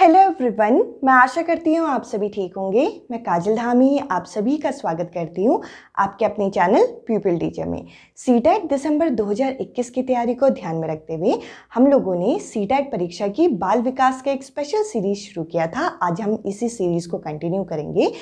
hello everyone मैं आशा करती हूँ आप सभी ठीक होंगे मैं काजल धामी आप सभी का स्वागत करती हूँ आपके अपने चैनल पीपल टीचर में सी टैट e दिसंबर 2021 की तैयारी को ध्यान में रखते हुए हम लोगों ने सी टैट e परीक्षा की बाल विकास का एक स्पेशल सीरीज शुरू किया था आज हम इसी सीरीज को कंटिन्यू करेंगे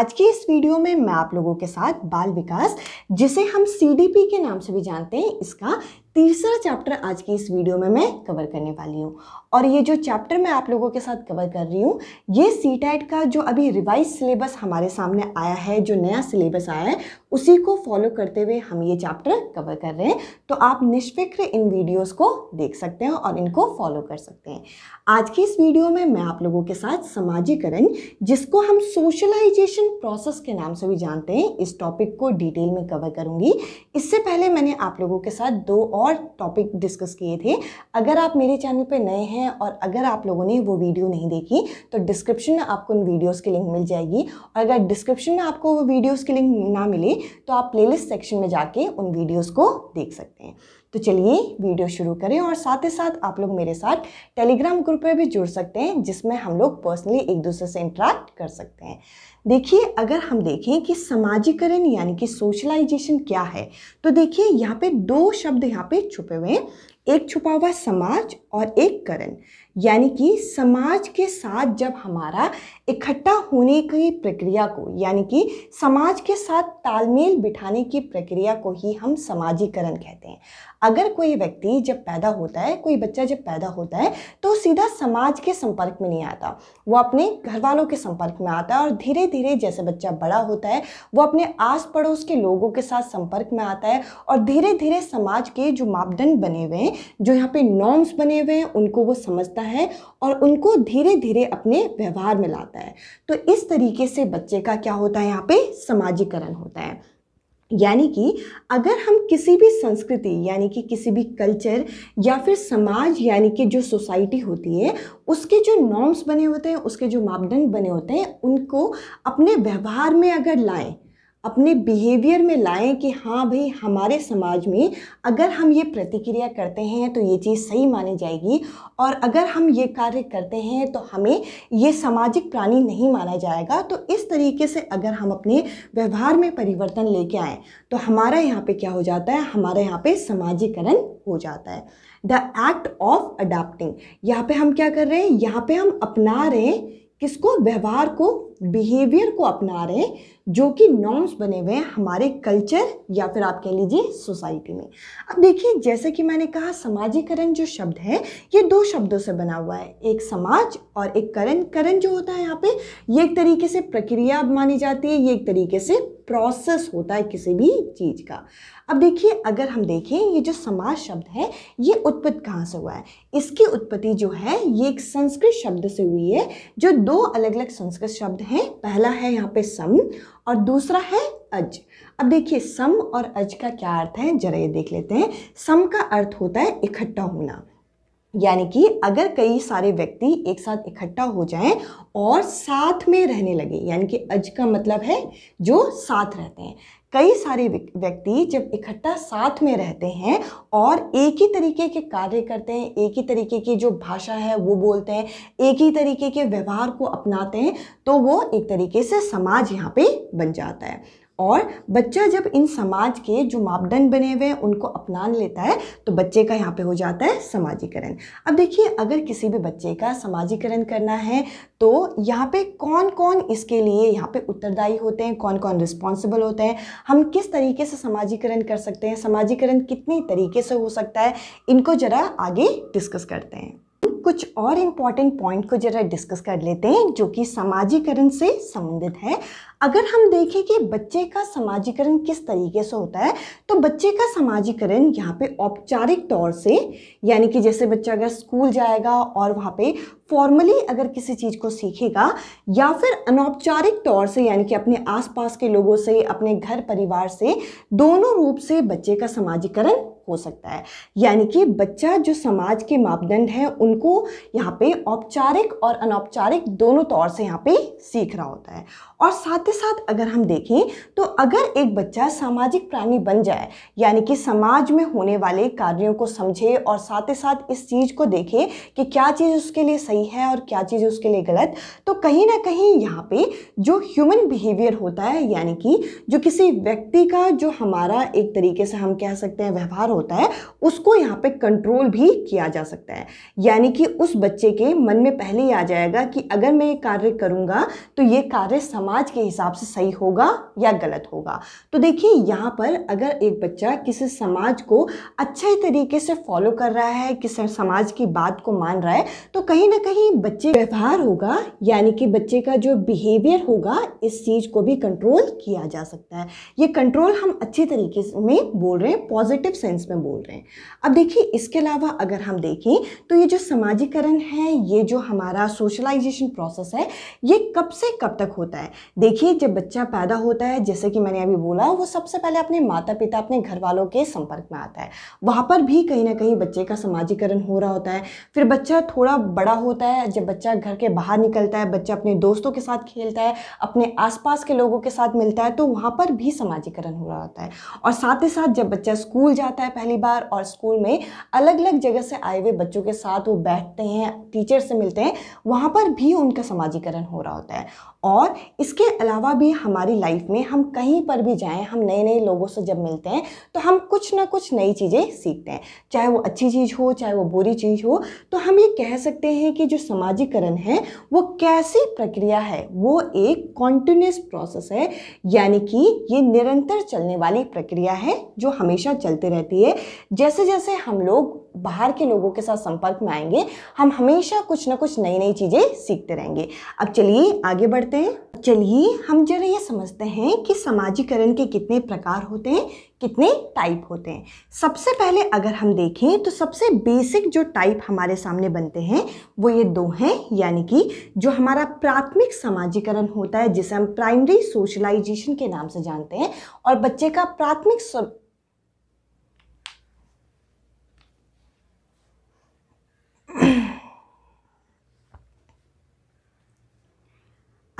आज की इस वीडियो में मैं आप लोगों के साथ बाल विकास जिसे हम सी के नाम से भी जानते हैं इसका तीसरा चैप्टर आज की इस वीडियो में मैं कवर करने वाली हूँ और ये जो चैप्टर मैं आप लोगों के साथ कवर कर रही हूँ ये सी का जो अभी रिवाइज सिलेबस हमारे सामने आया है जो नया सिलेबस आया है उसी को फॉलो करते हुए हम ये चैप्टर कवर कर रहे हैं तो आप निष्फिक्र इन वीडियोस को देख सकते हैं और इनको फॉलो कर सकते हैं आज की इस वीडियो में मैं आप लोगों के साथ समाजीकरण जिसको हम सोशलाइजेशन प्रोसेस के नाम से भी जानते हैं इस टॉपिक को डिटेल में कवर करूँगी इससे पहले मैंने आप लोगों के साथ दो और और टॉपिक डिस्कस किए थे अगर आप मेरे चैनल पे नए हैं और अगर आप लोगों ने वो वीडियो नहीं देखी तो डिस्क्रिप्शन में आपको उन वीडियोस की लिंक मिल जाएगी और अगर डिस्क्रिप्शन में आपको वो वीडियोस की लिंक ना मिले तो आप प्लेलिस्ट सेक्शन में जाके उन वीडियोस को देख सकते हैं तो चलिए वीडियो शुरू करें और साथ ही साथ आप लोग मेरे साथ टेलीग्राम ग्रुप पर भी जुड़ सकते हैं जिसमें हम लोग पर्सनली एक दूसरे से इंटरेक्ट कर सकते हैं देखिए अगर हम देखें कि समाजीकरण यानी कि सोशलाइजेशन क्या है तो देखिए यहाँ पे दो शब्द यहाँ पे छुपे हुए हैं एक छुपा हुआ समाज और एक करण यानी कि समाज के साथ जब हमारा इकट्ठा होने की प्रक्रिया को यानी कि समाज के साथ तालमेल बिठाने की प्रक्रिया को ही हम समाजीकरण कहते हैं अगर कोई व्यक्ति जब पैदा होता है कोई बच्चा जब पैदा होता है तो सीधा समाज के संपर्क में नहीं आता वो अपने घर वालों के संपर्क में आता है और धीरे धीरे जैसे बच्चा बड़ा होता है वो अपने आस पड़ोस के लोगों के साथ संपर्क में आता है और धीरे धीरे समाज के जो मापदंड बने हुए हैं जो यहाँ पे नॉर्म्स बने हुए हैं उनको वो समझता है और उनको धीरे धीरे अपने व्यवहार में लाता है तो इस तरीके से बच्चे का क्या होता है यहाँ पे समाजीकरण होता है यानी कि अगर हम किसी भी संस्कृति यानी कि किसी भी कल्चर या फिर समाज यानी कि जो सोसाइटी होती है उसके जो नॉर्म्स बने होते हैं उसके जो मापदंड बने होते हैं उनको अपने व्यवहार में अगर लाएं अपने बिहेवियर में लाएं कि हाँ भाई हमारे समाज में अगर हम ये प्रतिक्रिया करते हैं तो ये चीज़ सही मानी जाएगी और अगर हम ये कार्य करते हैं तो हमें ये सामाजिक प्राणी नहीं माना जाएगा तो इस तरीके से अगर हम अपने व्यवहार में परिवर्तन लेके आएँ तो हमारा यहाँ पे क्या हो जाता है हमारे यहाँ पे समाजीकरण हो जाता है द एक्ट ऑफ अडाप्टिंग यहाँ पे हम क्या कर रहे हैं यहाँ पे हम अपना रहे हैं किसको व्यवहार को बिहेवियर को अपना रहे हैं जो कि नॉर्म्स बने हुए हैं हमारे कल्चर या फिर आप कह लीजिए सोसाइटी में अब देखिए जैसे कि मैंने कहा समाजीकरण जो शब्द है ये दो शब्दों से बना हुआ है एक समाज और एक करण करण जो होता है यहाँ पे ये एक तरीके से प्रक्रिया मानी जाती है ये एक तरीके से प्रोसेस होता है किसी भी चीज़ का अब देखिए अगर हम देखें ये जो समाज शब्द है ये उत्पत्ति कहाँ से हुआ है इसकी उत्पत्ति जो है ये एक संस्कृत शब्द से हुई है जो दो अलग अलग संस्कृत शब्द हैं पहला है यहाँ पे सम और दूसरा है अज अब देखिए सम और अज का क्या अर्थ है जरा ये देख लेते हैं सम का अर्थ होता है इकट्ठा होना यानी कि अगर कई सारे व्यक्ति एक साथ इकट्ठा हो जाएं और साथ में रहने लगे यानी कि अज का मतलब है जो साथ रहते हैं कई सारे व्यक्ति जब इकट्ठा साथ में रहते हैं और एक ही तरीके के कार्य करते हैं एक ही तरीके की जो भाषा है वो बोलते हैं एक ही तरीके के व्यवहार को अपनाते हैं तो वो एक तरीके से समाज यहाँ पे बन जाता है और बच्चा जब इन समाज के जो मापदंड बने हुए हैं उनको अपना लेता है तो बच्चे का यहाँ पे हो जाता है समाजीकरण अब देखिए अगर किसी भी बच्चे का समाजीकरण करना है तो यहाँ पे कौन कौन इसके लिए यहाँ पे उत्तरदायी होते हैं कौन कौन रिस्पॉन्सिबल होते हैं हम किस तरीके से समाजीकरण कर सकते हैं समाजीकरण कितने तरीके से हो सकता है इनको ज़रा आगे डिस्कस करते हैं कुछ और इम्पॉर्टेंट पॉइंट को जरा डिस्कस कर लेते हैं जो कि समाजीकरण से संबंधित है अगर हम देखें कि बच्चे का समाजीकरण किस तरीके से होता है तो बच्चे का समाजीकरण यहाँ पे औपचारिक तौर से यानी कि जैसे बच्चा अगर स्कूल जाएगा और वहाँ पे फॉर्मली अगर किसी चीज़ को सीखेगा या फिर अनौपचारिक तौर से यानी कि अपने आसपास के लोगों से अपने घर परिवार से दोनों रूप से बच्चे का समाजीकरण हो सकता है यानी कि बच्चा जो समाज के मापदंड हैं उनको यहाँ पे औपचारिक और अनौपचारिक दोनों तौर से यहाँ पे सीख रहा होता है और साथ ही साथ अगर हम देखें तो अगर एक बच्चा सामाजिक प्राणी बन जाए यानी कि समाज में होने वाले कार्यों को समझे और साथ ही साथ इस चीज़ को देखे कि क्या चीज़ उसके लिए सही है और क्या चीज़ उसके लिए गलत तो कहीं ना कहीं यहाँ पे जो ह्यूमन बिहेवियर होता है यानी कि जो किसी व्यक्ति का जो हमारा एक तरीके से हम कह सकते हैं व्यवहार होता है उसको यहाँ पे कंट्रोल भी किया जा सकता है यानी कि उस बच्चे के मन में पहले ही आ जाएगा कि अगर मैं ये कार्य करूँगा तो ये कार्य समाज समाज के हिसाब से सही होगा या गलत होगा तो देखिए यहाँ पर अगर एक बच्चा किसी समाज को अच्छे तरीके से फॉलो कर रहा है किसी समाज की बात को मान रहा है तो कहीं ना कहीं बच्चे व्यवहार होगा यानी कि बच्चे का जो बिहेवियर होगा इस चीज़ को भी कंट्रोल किया जा सकता है ये कंट्रोल हम अच्छे तरीके में बोल रहे हैं पॉजिटिव सेंस में बोल रहे हैं अब देखिए इसके अलावा अगर हम देखें तो ये जो समाजीकरण है ये जो हमारा सोशलाइजेशन प्रोसेस है ये कब से कब तक होता है देखिए जब बच्चा पैदा होता है जैसे कि मैंने अभी बोला वो सबसे पहले अपने माता पिता अपने घर वालों के संपर्क में आता है वहाँ पर भी कहीं ना कहीं बच्चे का समाजीकरण हो रहा होता है फिर बच्चा थोड़ा बड़ा होता है जब बच्चा घर के बाहर निकलता है बच्चा अपने दोस्तों के साथ खेलता है अपने आसपास के लोगों के साथ मिलता है तो वहाँ पर भी समाजीकरण हो रहा होता है और साथ ही साथ जब बच्चा स्कूल जाता है पहली बार और स्कूल में अलग अलग जगह से आए हुए बच्चों के साथ वो बैठते हैं टीचर से मिलते हैं वहाँ पर भी उनका समाजीकरण हो रहा होता है और इसके अलावा भी हमारी लाइफ में हम कहीं पर भी जाएं हम नए नए लोगों से जब मिलते हैं तो हम कुछ ना कुछ नई चीज़ें सीखते हैं चाहे वो अच्छी चीज़ हो चाहे वो बुरी चीज़ हो तो हम ये कह सकते हैं कि जो समाजीकरण है वो कैसी प्रक्रिया है वो एक कॉन्टीन्यूस प्रोसेस है यानी कि ये निरंतर चलने वाली प्रक्रिया है जो हमेशा चलती रहती है जैसे जैसे हम लोग बाहर के लोगों के साथ संपर्क में आएंगे हम हमेशा कुछ ना कुछ नई नई चीज़ें सीखते रहेंगे अब चलिए आगे बढ़ते हैं चलिए हम जरा ये समझते हैं कि समाजीकरण के कितने प्रकार होते हैं कितने टाइप होते हैं सबसे पहले अगर हम देखें तो सबसे बेसिक जो टाइप हमारे सामने बनते हैं वो ये दो हैं यानी कि जो हमारा प्राथमिक समाजीकरण होता है जिसे हम प्राइमरी सोशलाइजेशन के नाम से जानते हैं और बच्चे का प्राथमिक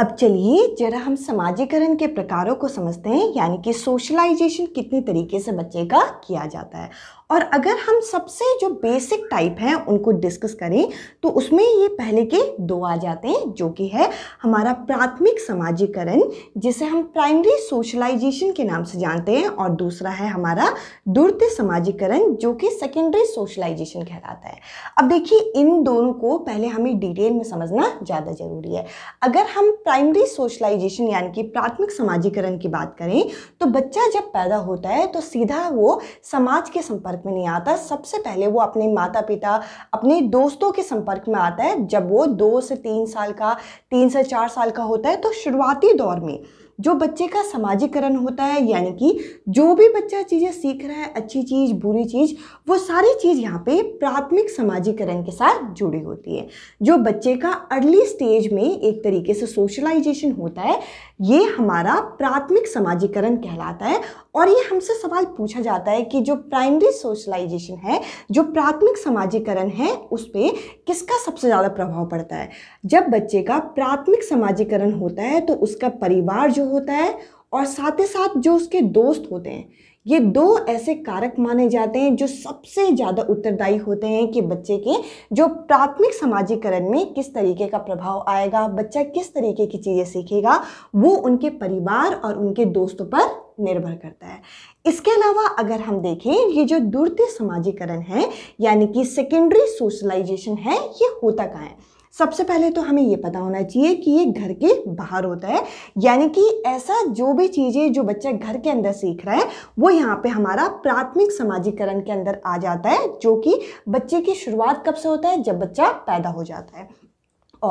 अब चलिए जरा हम समाजीकरण के प्रकारों को समझते हैं यानी कि सोशलाइजेशन कितने तरीके से बच्चे का किया जाता है और अगर हम सबसे जो बेसिक टाइप हैं उनको डिस्कस करें तो उसमें ये पहले के दो आ जाते हैं जो कि है हमारा प्राथमिक समाजीकरण जिसे हम प्राइमरी सोशलाइजेशन के नाम से जानते हैं और दूसरा है हमारा दुर्त समाजीकरण जो कि सेकेंडरी सोशलाइजेशन कहलाता है अब देखिए इन दोनों को पहले हमें डिटेल में समझना ज़्यादा ज़रूरी है अगर हम प्राइमरी सोशलाइजेशन यानी कि प्राथमिक समाजीकरण की बात करें तो बच्चा जब पैदा होता है तो सीधा वो समाज के संपर्क में नहीं आता सबसे पहले वो अपने माता पिता अपने दोस्तों के संपर्क में आता है जब वो दो से तीन साल का तीन से चार साल का होता है तो शुरुआती दौर में जो बच्चे का सामाजिकरण होता है यानी कि जो भी बच्चा चीज़ें सीख रहा है अच्छी चीज़ बुरी चीज़ वो सारी चीज़ यहाँ पे प्राथमिक सामाजिकरण के साथ जुड़ी होती है जो बच्चे का अर्ली स्टेज में एक तरीके से सोशलाइजेशन होता है ये हमारा प्राथमिक समाजीकरण कहलाता है और ये हमसे सवाल पूछा जाता है कि जो प्राइमरी सोशलाइजेशन है जो प्राथमिक समाजीकरण है उस पर किसका सबसे ज़्यादा प्रभाव पड़ता है जब बच्चे का प्राथमिक समाजीकरण होता है तो उसका परिवार जो होता है और साथ ही साथ जो उसके दोस्त होते हैं ये दो ऐसे कारक माने जाते हैं जो सबसे ज़्यादा उत्तरदायी होते हैं कि बच्चे के जो प्राथमिक समाजीकरण में किस तरीके का प्रभाव आएगा बच्चा किस तरीके की चीज़ें सीखेगा वो उनके परिवार और उनके दोस्तों पर निर्भर करता है इसके अलावा अगर हम देखें ये जो द्वितीय समाजीकरण है यानी कि सेकेंडरी सोशलाइजेशन है ये होता कहाँ है सबसे पहले तो हमें ये पता होना चाहिए कि ये घर के बाहर होता है यानी कि ऐसा जो भी चीज़ें जो बच्चा घर के अंदर सीख रहा है वो यहाँ पे हमारा प्राथमिक समाजीकरण के अंदर आ जाता है जो कि बच्चे की शुरुआत कब से होता है जब बच्चा पैदा हो जाता है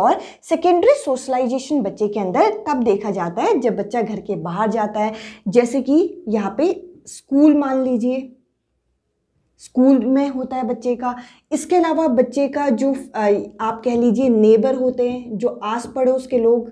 और सेकेंडरी सोशलाइजेशन बच्चे के अंदर तब देखा जाता है जब बच्चा घर के बाहर जाता है जैसे कि यहाँ पे स्कूल मान लीजिए स्कूल में होता है बच्चे का इसके अलावा बच्चे का जो आप कह लीजिए नेबर होते हैं जो आस पड़ोस के लोग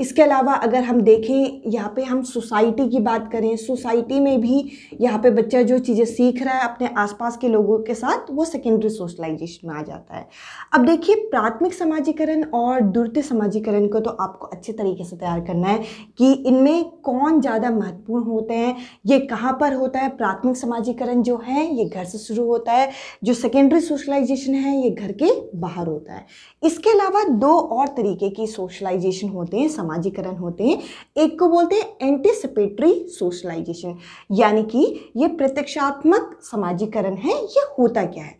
इसके अलावा अगर हम देखें यहाँ पे हम सोसाइटी की बात करें सोसाइटी में भी यहाँ पे बच्चा जो चीज़ें सीख रहा है अपने आसपास के लोगों के साथ वो सेकेंडरी सोशलाइजेशन में आ जाता है अब देखिए प्राथमिक समाजीकरण और द्वितीय समाजीकरण को तो आपको अच्छे तरीके से तैयार करना है कि इनमें कौन ज़्यादा महत्वपूर्ण होते हैं ये कहाँ पर होता है प्राथमिक समाजीकरण जो है ये घर से शुरू होता है जो सेकेंडरी सोशलाइजेशन है ये घर के बाहर होता है इसके अलावा दो और तरीके की सोशलाइजेशन होते हैं समाजीकरण होते हैं एक को बोलते हैं एंटीसिपेटरी सोशलाइजेशन यानी कि ये प्रत्यक्षात्मक समाजीकरण है ये होता क्या है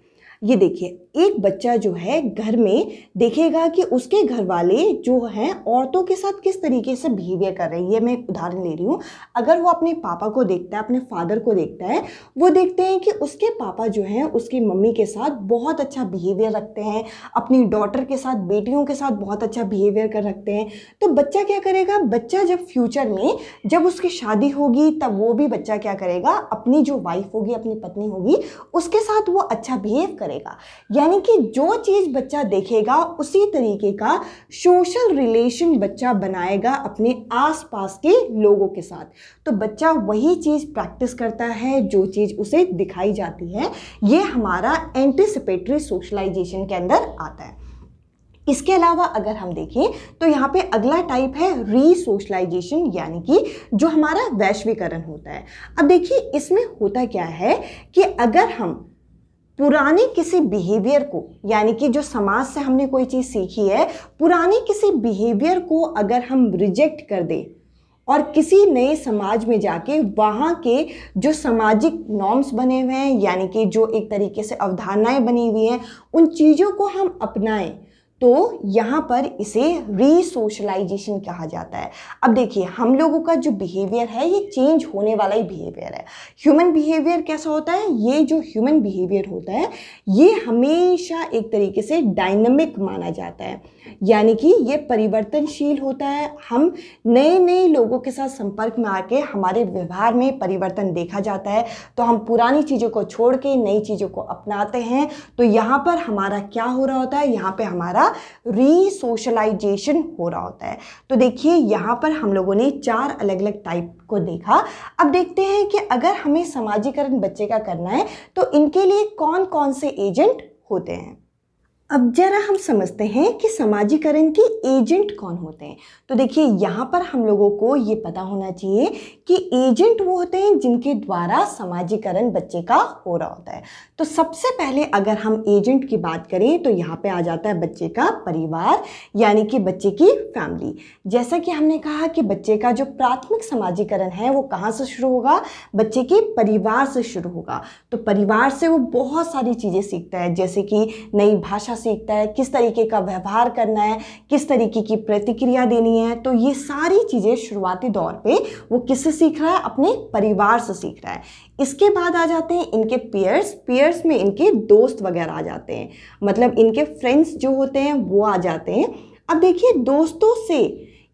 ये देखिए एक बच्चा जो है घर में देखेगा कि उसके घर वाले जो हैं औरतों के साथ किस तरीके से बिहेवियर कर रहे हैं ये मैं एक उदाहरण ले रही हूँ अगर वो अपने पापा को देखता है अपने फादर को देखता है वो देखते हैं कि उसके पापा जो हैं उसकी मम्मी के साथ बहुत अच्छा बिहेवियर रखते हैं अपनी डॉटर के साथ बेटियों के साथ बहुत अच्छा बिहेवियर कर रखते हैं तो बच्चा क्या करेगा बच्चा जब फ्यूचर में जब उसकी शादी होगी तब वो भी बच्चा क्या करेगा अपनी जो वाइफ होगी अपनी पत्नी होगी उसके साथ वो अच्छा बिहेव करेगा या यानी कि जो चीज़ बच्चा देखेगा उसी तरीके का सोशल रिलेशन बच्चा बनाएगा अपने आसपास के लोगों के साथ तो बच्चा वही चीज़ प्रैक्टिस करता है जो चीज़ उसे दिखाई जाती है ये हमारा एंटिसिपेटरी सोशलाइजेशन के अंदर आता है इसके अलावा अगर हम देखें तो यहाँ पे अगला टाइप है री सोशलाइजेशन यानी कि जो हमारा वैश्वीकरण होता है अब देखिए इसमें होता क्या है कि अगर हम पुराने किसी बिहेवियर को यानी कि जो समाज से हमने कोई चीज़ सीखी है पुराने किसी बिहेवियर को अगर हम रिजेक्ट कर दें और किसी नए समाज में जाके वहाँ के जो सामाजिक नॉर्म्स बने हुए हैं यानी कि जो एक तरीके से अवधारणाएं बनी हुई हैं उन चीज़ों को हम अपनाएं तो यहाँ पर इसे रीसोशलाइजेशन कहा जाता है अब देखिए हम लोगों का जो बिहेवियर है ये चेंज होने वाला ही बिहेवियर है ह्यूमन बिहेवियर कैसा होता है ये जो ह्यूमन बिहेवियर होता है ये हमेशा एक तरीके से डायनमिक माना जाता है यानी कि ये परिवर्तनशील होता है हम नए नए लोगों के साथ संपर्क में आके हमारे व्यवहार में परिवर्तन देखा जाता है तो हम पुरानी चीज़ों को छोड़ के नई चीज़ों को अपनाते हैं तो यहाँ पर हमारा क्या हो रहा होता है यहाँ पे हमारा री सोशलाइजेशन हो रहा होता है तो देखिए यहाँ पर हम लोगों ने चार अलग अलग टाइप को देखा अब देखते हैं कि अगर हमें समाजीकरण बच्चे का करना है तो इनके लिए कौन कौन से एजेंट होते हैं अब जरा हम समझते हैं कि समाजीकरण के एजेंट कौन होते हैं तो देखिए यहाँ पर हम लोगों को ये पता होना चाहिए कि एजेंट वो होते हैं जिनके द्वारा समाजीकरण बच्चे का हो रहा होता है तो सबसे पहले अगर हम एजेंट की बात करें तो यहाँ पे आ जाता है बच्चे का परिवार यानी कि बच्चे की फैमिली जैसा कि हमने कहा कि बच्चे का जो प्राथमिक समाजीकरण है वो कहाँ से शुरू होगा बच्चे के परिवार से शुरू होगा तो परिवार से वो बहुत सारी चीज़ें सीखता है जैसे कि नई भाषा सीखता है किस तरीके का व्यवहार करना है किस तरीके की प्रतिक्रिया देनी है तो ये सारी चीज़ें शुरुआती दौर पे वो किससे सीख रहा है अपने परिवार से सीख रहा है इसके बाद आ जाते हैं इनके पेयर्स पेयर्स में इनके दोस्त वगैरह आ जाते हैं मतलब इनके फ्रेंड्स जो होते हैं वो आ जाते हैं अब देखिए दोस्तों से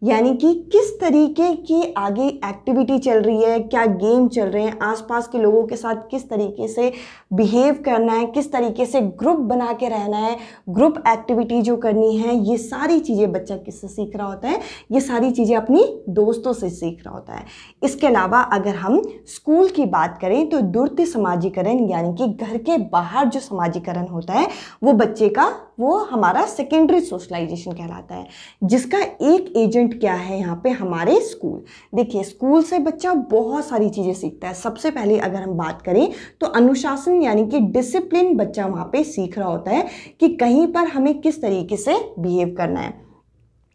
यानी कि किस तरीके की आगे एक्टिविटी चल रही है क्या गेम चल रहे हैं आसपास के लोगों के साथ किस तरीके से बिहेव करना है किस तरीके से ग्रुप बना के रहना है ग्रुप एक्टिविटी जो करनी है ये सारी चीज़ें बच्चा किससे सीख रहा होता है ये सारी चीज़ें अपनी दोस्तों से सीख रहा होता है इसके अलावा अगर हम स्कूल की बात करें तो दुर्त समाजीकरण यानी कि घर के बाहर जो समाजीकरण होता है वो बच्चे का वो हमारा सेकेंडरी सोशलाइजेशन कहलाता है जिसका एक एजेंट इम्पोर्टेंट क्या है यहाँ पे हमारे स्कूल देखिए स्कूल से बच्चा बहुत सारी चीज़ें सीखता है सबसे पहले अगर हम बात करें तो अनुशासन यानी कि डिसिप्लिन बच्चा वहाँ पे सीख रहा होता है कि कहीं पर हमें किस तरीके से बिहेव करना है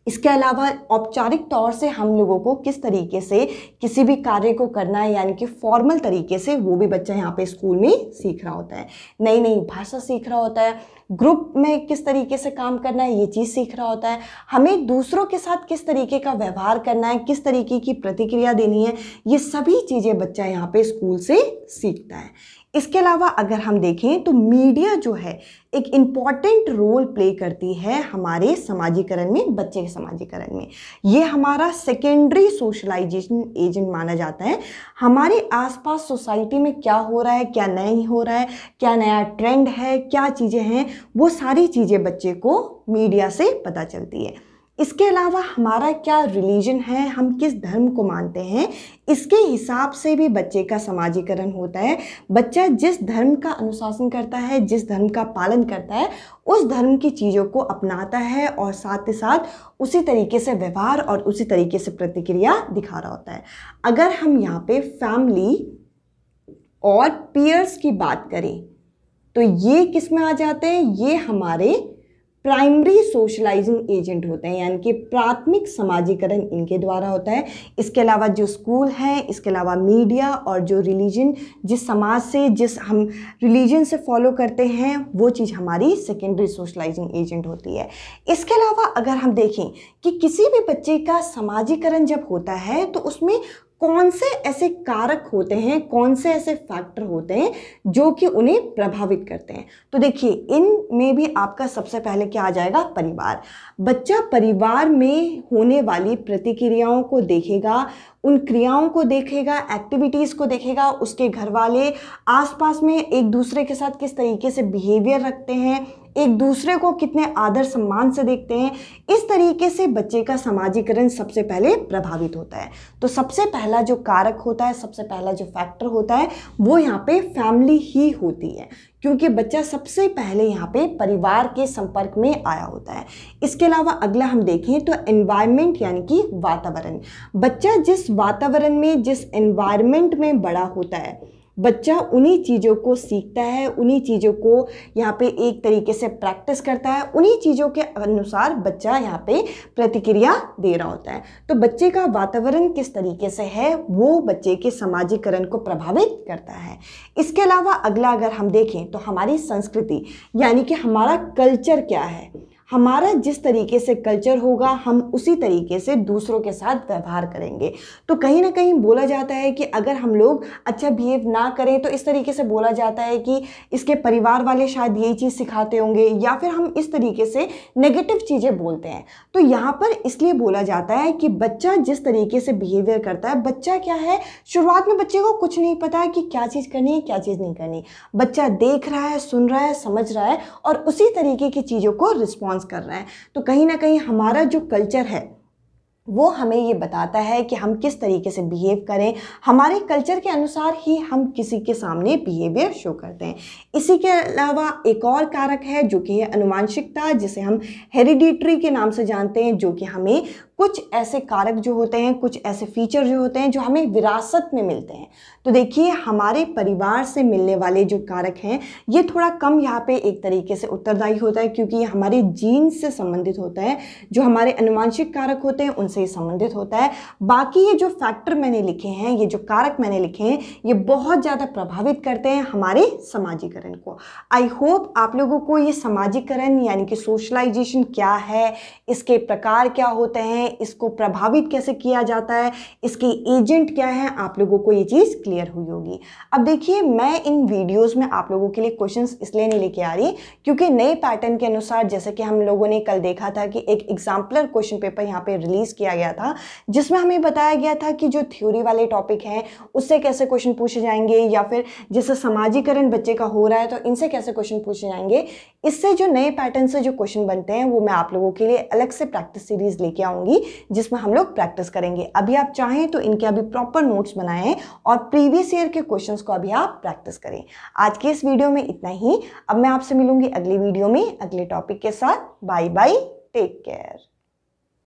इसके अलावा औपचारिक तौर से हम लोगों को किस तरीके से किसी भी कार्य को करना है यानी कि फॉर्मल तरीके से वो भी बच्चा यहाँ पे स्कूल में सीख रहा होता है नई नई भाषा सीख रहा होता है ग्रुप में किस तरीके से काम करना है ये चीज़ सीख रहा होता है हमें दूसरों के साथ किस तरीके का व्यवहार करना है किस तरीके की प्रतिक्रिया देनी है ये सभी चीज़ें बच्चा यहाँ पे स्कूल से सीखता है इसके अलावा अगर हम देखें तो मीडिया जो है एक इम्पॉर्टेंट रोल प्ले करती है हमारे समाजीकरण में बच्चे के समाजीकरण में ये हमारा सेकेंडरी सोशलाइजेशन एजेंट माना जाता है हमारे आसपास सोसाइटी में क्या हो रहा है क्या नहीं हो रहा है क्या नया ट्रेंड है क्या चीज़ें हैं वो सारी चीज़ें बच्चे को मीडिया से पता चलती है इसके अलावा हमारा क्या रिलीजन है हम किस धर्म को मानते हैं इसके हिसाब से भी बच्चे का समाजीकरण होता है बच्चा जिस धर्म का अनुशासन करता है जिस धर्म का पालन करता है उस धर्म की चीज़ों को अपनाता है और साथ ही साथ उसी तरीके से व्यवहार और उसी तरीके से प्रतिक्रिया दिखा रहा होता है अगर हम यहाँ पे फैमिली और पीयर्स की बात करें तो ये किस में आ जाते हैं ये हमारे प्राइमरी सोशलाइजिंग एजेंट होते हैं यानी कि प्राथमिक समाजीकरण इनके द्वारा होता है इसके अलावा जो स्कूल हैं इसके अलावा मीडिया और जो रिलीजन जिस समाज से जिस हम रिलीजन से फॉलो करते हैं वो चीज़ हमारी सेकेंडरी सोशलाइजिंग एजेंट होती है इसके अलावा अगर हम देखें कि किसी भी बच्चे का समाजीकरण जब होता है तो उसमें कौन से ऐसे कारक होते हैं कौन से ऐसे फैक्टर होते हैं जो कि उन्हें प्रभावित करते हैं तो देखिए इन में भी आपका सबसे पहले क्या आ जाएगा परिवार बच्चा परिवार में होने वाली प्रतिक्रियाओं को देखेगा उन क्रियाओं को देखेगा एक्टिविटीज़ को देखेगा उसके घर वाले आसपास में एक दूसरे के साथ किस तरीके से बिहेवियर रखते हैं एक दूसरे को कितने आदर सम्मान से देखते हैं इस तरीके से बच्चे का सामाजिकरण सबसे पहले प्रभावित होता है तो सबसे पहला जो कारक होता है सबसे पहला जो फैक्टर होता है वो यहाँ पे फैमिली ही होती है क्योंकि बच्चा सबसे पहले यहाँ पे परिवार के संपर्क में आया होता है इसके अलावा अगला हम देखें तो एनवायरनमेंट यानी कि वातावरण बच्चा जिस वातावरण में जिस एनवायरनमेंट में बड़ा होता है बच्चा उन्हीं चीज़ों को सीखता है उन्हीं चीज़ों को यहाँ पे एक तरीके से प्रैक्टिस करता है उन्हीं चीज़ों के अनुसार बच्चा यहाँ पे प्रतिक्रिया दे रहा होता है तो बच्चे का वातावरण किस तरीके से है वो बच्चे के समाजीकरण को प्रभावित करता है इसके अलावा अगला अगर हम देखें तो हमारी संस्कृति यानी कि हमारा कल्चर क्या है हमारा जिस तरीके से कल्चर होगा हम उसी तरीके से दूसरों के साथ व्यवहार करेंगे तो कहीं ना कहीं बोला जाता है कि अगर हम लोग अच्छा बिहेव ना करें तो इस तरीके से बोला जाता है कि इसके परिवार वाले शायद यही चीज़ सिखाते होंगे या फिर हम इस तरीके से नेगेटिव चीज़ें बोलते हैं तो यहाँ पर इसलिए बोला जाता है कि बच्चा जिस तरीके से बिहेवियर करता है बच्चा क्या है शुरुआत में बच्चे को कुछ नहीं पता कि क्या चीज़ करनी है क्या चीज़ नहीं करनी बच्चा देख रहा है सुन रहा है समझ रहा है और उसी तरीके की चीज़ों को रिस्पॉन्स डांस कर रहे हैं तो कहीं ना कहीं हमारा जो कल्चर है वो हमें ये बताता है कि हम किस तरीके से बिहेव करें हमारे कल्चर के अनुसार ही हम किसी के सामने बिहेवियर शो करते हैं इसी के अलावा एक और कारक है जो कि है अनुवांशिकता जिसे हम हेरिडिटरी के नाम से जानते हैं जो कि हमें कुछ ऐसे कारक जो होते हैं कुछ ऐसे फीचर जो होते हैं जो हमें विरासत में मिलते हैं तो देखिए हमारे परिवार से मिलने वाले जो कारक हैं ये थोड़ा कम यहाँ पे एक तरीके से उत्तरदायी होता है क्योंकि ये हमारे जीन से संबंधित होता है जो हमारे अनुवांशिक कारक होते हैं उनसे संबंधित होता है बाकी ये जो फैक्टर मैंने लिखे हैं ये जो कारक मैंने लिखे हैं ये बहुत ज़्यादा प्रभावित करते हैं हमारे समाजीकरण को आई होप आप लोगों को ये समाजीकरण यानी कि सोशलाइजेशन क्या है इसके प्रकार क्या होते हैं हैं इसको प्रभावित कैसे किया जाता है इसके एजेंट क्या है आप लोगों को ये चीज़ क्लियर हुई होगी अब देखिए मैं इन वीडियोज में आप लोगों के लिए क्वेश्चन इसलिए नहीं लेके आ रही क्योंकि नए पैटर्न के अनुसार जैसे कि हम लोगों ने कल देखा था कि एक एग्जाम्पलर क्वेश्चन पेपर यहाँ पर पे रिलीज़ किया गया था जिसमें हमें बताया गया था कि जो थ्योरी वाले टॉपिक हैं उससे कैसे क्वेश्चन पूछे जाएंगे या फिर जैसे समाजीकरण बच्चे का हो रहा है तो इनसे कैसे क्वेश्चन पूछे जाएंगे इससे जो नए पैटर्न से जो क्वेश्चन बनते हैं वो मैं आप लोगों के लिए अलग से प्रैक्टिस सीरीज लेके आऊंगी होगी जिसमें हम लोग प्रैक्टिस करेंगे अभी आप चाहें तो इनके अभी प्रॉपर नोट्स बनाएं और प्रीवियस ईयर के क्वेश्चन को अभी आप प्रैक्टिस करें आज के इस वीडियो में इतना ही अब मैं आपसे मिलूंगी अगली वीडियो में अगले टॉपिक के साथ बाय बाय टेक केयर